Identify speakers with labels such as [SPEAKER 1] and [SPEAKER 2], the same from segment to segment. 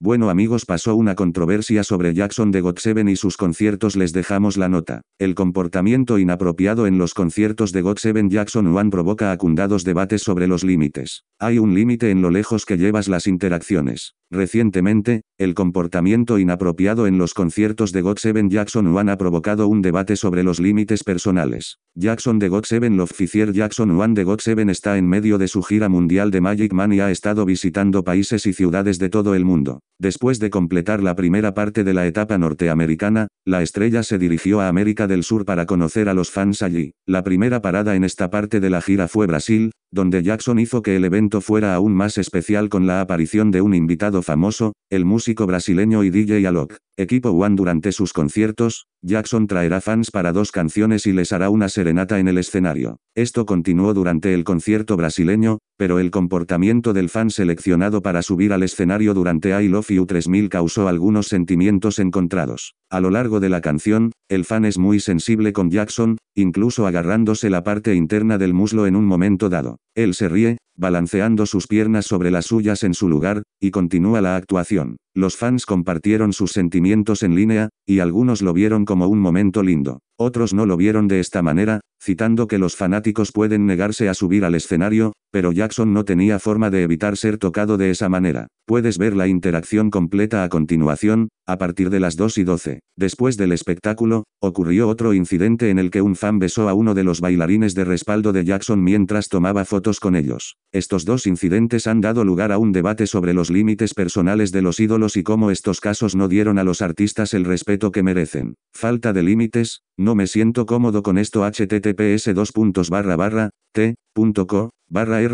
[SPEAKER 1] Bueno amigos pasó una controversia sobre Jackson de GOT7 y sus conciertos les dejamos la nota. El comportamiento inapropiado en los conciertos de GOT7 Jackson One provoca acundados debates sobre los límites. Hay un límite en lo lejos que llevas las interacciones. Recientemente, el comportamiento inapropiado en los conciertos de GOT7 Jackson One ha provocado un debate sobre los límites personales. Jackson de God 7, oficial Jackson One de GOT7 está en medio de su gira mundial de Magic Man y ha estado visitando países y ciudades de todo el mundo. Después de completar la primera parte de la etapa norteamericana, la estrella se dirigió a América del Sur para conocer a los fans allí. La primera parada en esta parte de la gira fue Brasil, donde Jackson hizo que el evento fuera aún más especial con la aparición de un invitado famoso, el músico brasileño y DJ Alok. Equipo One durante sus conciertos, Jackson traerá fans para dos canciones y les hará una serenata en el escenario. Esto continuó durante el concierto brasileño, pero el comportamiento del fan seleccionado para subir al escenario durante I Love You 3000 causó algunos sentimientos encontrados. A lo largo de la canción, el fan es muy sensible con Jackson, incluso agarrándose la parte interna del muslo en un momento dado. Él se ríe, balanceando sus piernas sobre las suyas en su lugar, y continúa la actuación. Los fans compartieron sus sentimientos en línea, y algunos lo vieron como un momento lindo. Otros no lo vieron de esta manera, citando que los fanáticos pueden negarse a subir al escenario, pero Jackson no tenía forma de evitar ser tocado de esa manera. Puedes ver la interacción completa a continuación, a partir de las 2 y 12. Después del espectáculo, ocurrió otro incidente en el que un fan besó a uno de los bailarines de respaldo de Jackson mientras tomaba fotos con ellos. Estos dos incidentes han dado lugar a un debate sobre los límites personales de los ídolos y cómo estos casos no dieron a los artistas el respeto que merecen. Falta de límites, no me siento cómodo con esto htt ps 2 puntos barra barra t .co, barra e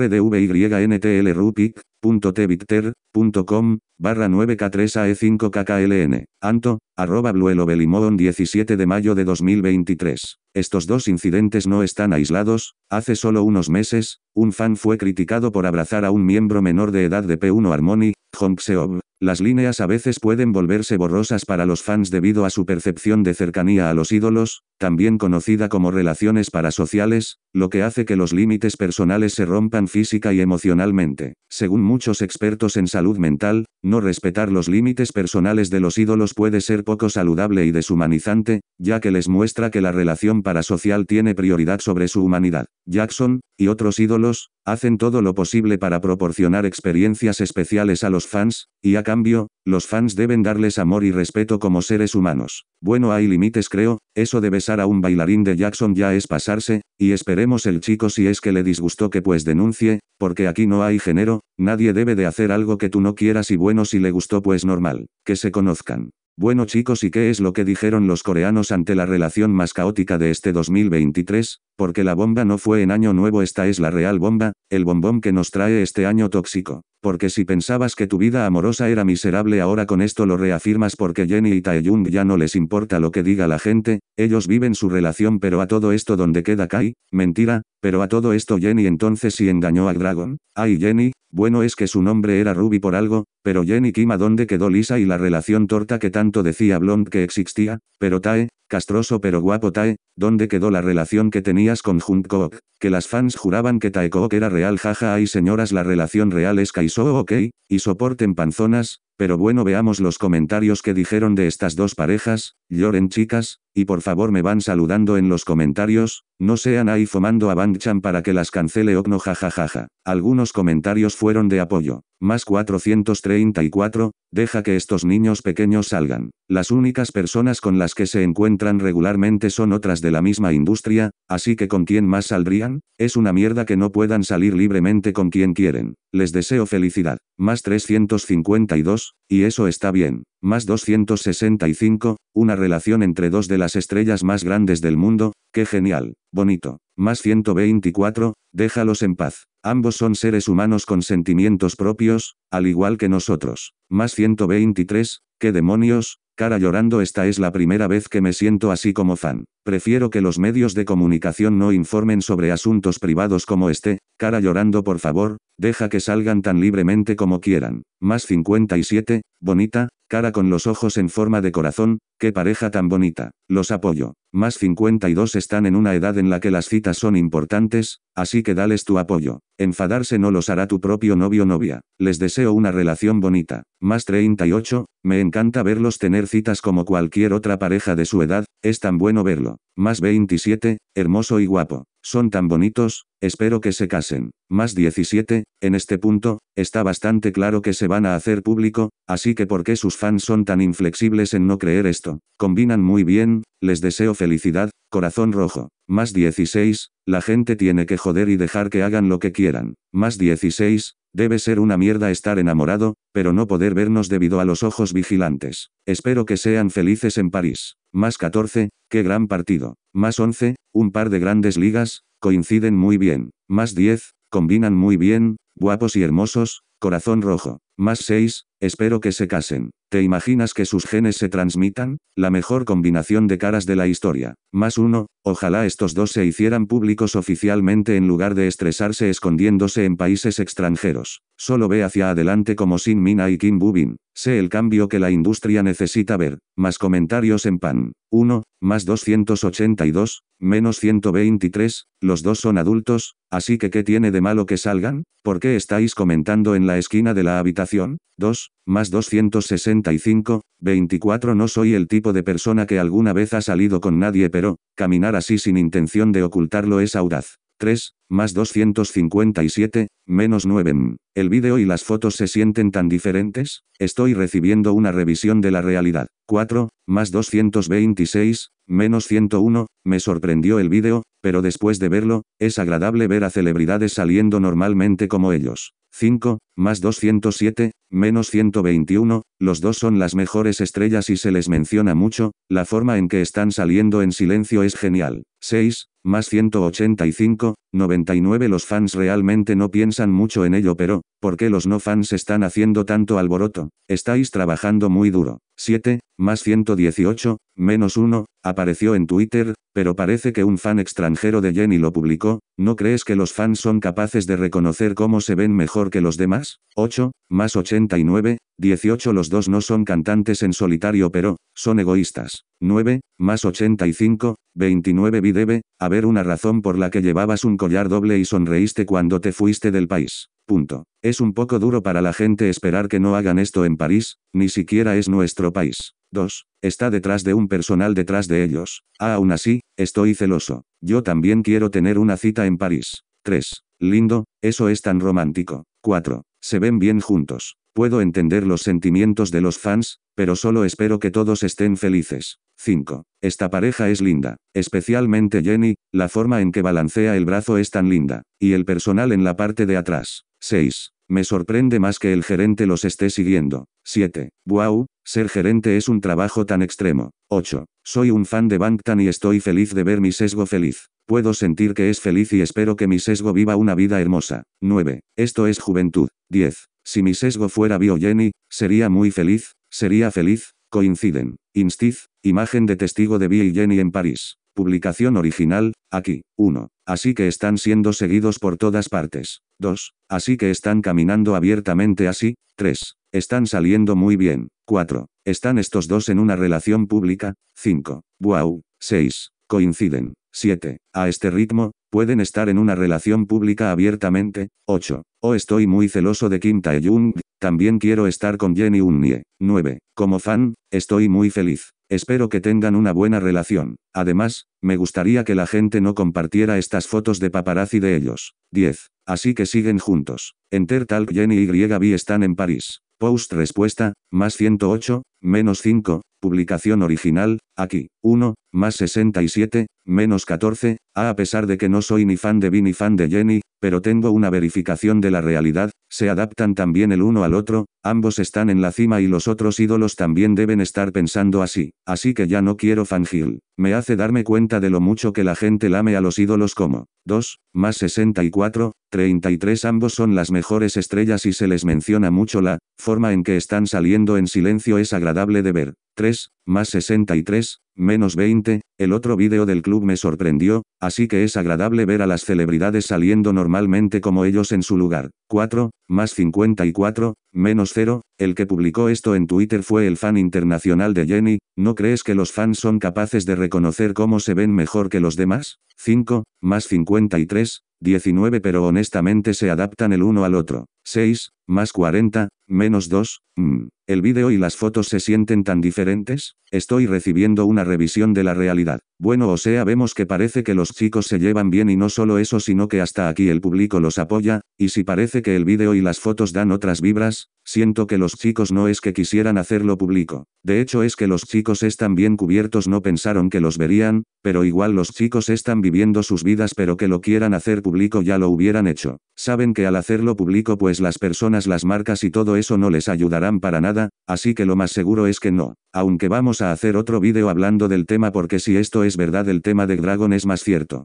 [SPEAKER 1] .com, barra 9k3ae5kkln, anto, arroba bluelo 17 de mayo de 2023. Estos dos incidentes no están aislados, hace solo unos meses, un fan fue criticado por abrazar a un miembro menor de edad de P1 Harmony, Hongseob. Las líneas a veces pueden volverse borrosas para los fans debido a su percepción de cercanía a los ídolos, también conocida como relaciones parasociales, lo que hace que los límites personales se rompan física y emocionalmente. Según muchos expertos en salud mental, no respetar los límites personales de los ídolos puede ser poco saludable y deshumanizante, ya que les muestra que la relación parasocial tiene prioridad sobre su humanidad. Jackson, y otros ídolos, hacen todo lo posible para proporcionar experiencias especiales a los fans, y a cambio, los fans deben darles amor y respeto como seres humanos. Bueno, hay límites creo, eso de besar a un bailarín de Jackson ya es pasarse, y esperemos el chico si es que le disgustó que pues denuncie, porque aquí no hay género, nadie debe de hacer algo que tú no quieras y bueno si le gustó pues normal, que se conozcan. Bueno chicos y qué es lo que dijeron los coreanos ante la relación más caótica de este 2023, porque la bomba no fue en año nuevo esta es la real bomba, el bombón que nos trae este año tóxico, porque si pensabas que tu vida amorosa era miserable ahora con esto lo reafirmas porque Jenny y Taeyung ya no les importa lo que diga la gente, ellos viven su relación pero a todo esto donde queda Kai, mentira, pero a todo esto Jenny entonces si engañó al dragón. Ay Jenny, bueno es que su nombre era Ruby por algo, pero Jenny Kima dónde quedó Lisa y la relación torta que tanto decía Blond que existía, pero Tae, castroso pero guapo Tae, ¿dónde quedó la relación que tenías con Jungkook, Que las fans juraban que Tae Kook era real jaja ay señoras la relación real es Kaiso ok, y soporten panzonas, pero bueno veamos los comentarios que dijeron de estas dos parejas, lloren chicas, y por favor me van saludando en los comentarios, no sean ahí fumando a Bangchan para que las cancele Okno jajajaja. Algunos comentarios fueron de apoyo. Más 434, deja que estos niños pequeños salgan. Las únicas personas con las que se encuentran regularmente son otras de la misma industria, así que con quién más saldrían, es una mierda que no puedan salir libremente con quien quieren. Les deseo felicidad. Más 352, y eso está bien. Más 265, una relación entre dos de las estrellas más grandes del mundo, qué genial, bonito. Más 124, déjalos en paz. Ambos son seres humanos con sentimientos propios, al igual que nosotros. Más 123, qué demonios, cara llorando esta es la primera vez que me siento así como fan. Prefiero que los medios de comunicación no informen sobre asuntos privados como este, cara llorando por favor, deja que salgan tan libremente como quieran. Más 57, bonita, cara con los ojos en forma de corazón, qué pareja tan bonita, los apoyo. Más 52 están en una edad en la que las citas son importantes, así que dales tu apoyo. Enfadarse no los hará tu propio novio o novia. Les deseo una relación bonita. Más 38, me encanta verlos tener citas como cualquier otra pareja de su edad, es tan bueno verlo. Más 27, hermoso y guapo. Son tan bonitos, espero que se casen. Más 17, en este punto, está bastante claro que se van a hacer público, así que ¿por qué sus fans son tan inflexibles en no creer esto? Combinan muy bien, les deseo felicidad, corazón rojo. Más 16, la gente tiene que joder y dejar que hagan lo que quieran. Más 16, Debe ser una mierda estar enamorado, pero no poder vernos debido a los ojos vigilantes. Espero que sean felices en París. Más 14, qué gran partido. Más 11, un par de grandes ligas, coinciden muy bien. Más 10, combinan muy bien, guapos y hermosos, corazón rojo. Más 6, espero que se casen. ¿Te imaginas que sus genes se transmitan? La mejor combinación de caras de la historia. Más 1, ojalá estos dos se hicieran públicos oficialmente en lugar de estresarse escondiéndose en países extranjeros. Solo ve hacia adelante como Sin Mina y Kim Bubin. Sé el cambio que la industria necesita ver. Más comentarios en PAN. 1, más 282, menos 123, los dos son adultos, así que ¿qué tiene de malo que salgan? ¿Por qué estáis comentando en la esquina de la habitación? 2, más 265, 24 No soy el tipo de persona que alguna vez ha salido con nadie pero, caminar así sin intención de ocultarlo es audaz. 3, más 257, menos 9. ¿El vídeo y las fotos se sienten tan diferentes? Estoy recibiendo una revisión de la realidad. 4, más 226, menos 101, me sorprendió el vídeo, pero después de verlo, es agradable ver a celebridades saliendo normalmente como ellos. 5, más 207, menos 121, los dos son las mejores estrellas y se les menciona mucho, la forma en que están saliendo en silencio es genial. 6, más 185, 99 Los fans realmente no piensan mucho en ello pero, ¿por qué los no fans están haciendo tanto alboroto? Estáis trabajando muy duro. 7, más 118, menos 1, apareció en Twitter, pero parece que un fan extranjero de Jenny lo publicó, ¿no crees que los fans son capaces de reconocer cómo se ven mejor que los demás, 8, más 89, 18 Los dos no son cantantes en solitario pero, son egoístas, 9, más 85, 29 Vi debe, haber una razón por la que llevabas un collar doble y sonreíste cuando te fuiste del país. Punto. Es un poco duro para la gente esperar que no hagan esto en París, ni siquiera es nuestro país. 2. Está detrás de un personal detrás de ellos. Ah, aún así, estoy celoso. Yo también quiero tener una cita en París. 3. Lindo, eso es tan romántico. 4. Se ven bien juntos. Puedo entender los sentimientos de los fans, pero solo espero que todos estén felices. 5. Esta pareja es linda, especialmente Jenny, la forma en que balancea el brazo es tan linda, y el personal en la parte de atrás. 6. Me sorprende más que el gerente los esté siguiendo. 7. Wow, ser gerente es un trabajo tan extremo. 8. Soy un fan de Bangtan y estoy feliz de ver mi sesgo feliz. Puedo sentir que es feliz y espero que mi sesgo viva una vida hermosa. 9. Esto es juventud. 10. Si mi sesgo fuera bio Jenny, sería muy feliz, sería feliz, coinciden. Instiz, imagen de testigo de biogeni Jenny en París. Publicación original, aquí, 1. Así que están siendo seguidos por todas partes. 2. Así que están caminando abiertamente así. 3. Están saliendo muy bien. 4. Están estos dos en una relación pública. 5. Wow. 6. Coinciden. 7. A este ritmo, pueden estar en una relación pública abiertamente. 8. o estoy muy celoso de Kim Tae-jung, también quiero estar con Jenny Unnie. 9. Como fan, estoy muy feliz. Espero que tengan una buena relación. Además, me gustaría que la gente no compartiera estas fotos de paparazzi de ellos. 10. Así que siguen juntos. Enter Talk Jenny y B están en París. Post respuesta, más 108, menos 5, Publicación original, aquí, 1, más 67, menos 14, a pesar de que no soy ni fan de Vi ni fan de Jenny, pero tengo una verificación de la realidad, se adaptan también el uno al otro, ambos están en la cima y los otros ídolos también deben estar pensando así, así que ya no quiero fangil, me hace darme cuenta de lo mucho que la gente lame a los ídolos como 2, más 64, 33 ambos son las mejores estrellas y se les menciona mucho la forma en que están saliendo en silencio es agradable de ver. 3, más 63, menos 20, el otro vídeo del club me sorprendió, así que es agradable ver a las celebridades saliendo normalmente como ellos en su lugar. 4, más 54, menos 0, el que publicó esto en Twitter fue el fan internacional de Jenny, ¿no crees que los fans son capaces de reconocer cómo se ven mejor que los demás? 5, más 53, 19 pero honestamente se adaptan el uno al otro. 6, más 40, menos 2, mmm. ¿El vídeo y las fotos se sienten tan diferentes? Estoy recibiendo una revisión de la realidad. Bueno, o sea, vemos que parece que los chicos se llevan bien y no solo eso, sino que hasta aquí el público los apoya, y si parece que el vídeo y las fotos dan otras vibras, siento que los chicos no es que quisieran hacerlo público. De hecho, es que los chicos están bien cubiertos, no pensaron que los verían, pero igual los chicos están viviendo sus vidas, pero que lo quieran hacer público ya lo hubieran hecho. Saben que al hacerlo público, pues las personas, las marcas y todo eso no les ayudarán para nada así que lo más seguro es que no. Aunque vamos a hacer otro vídeo hablando del tema porque si esto es verdad el tema de Dragon es más cierto.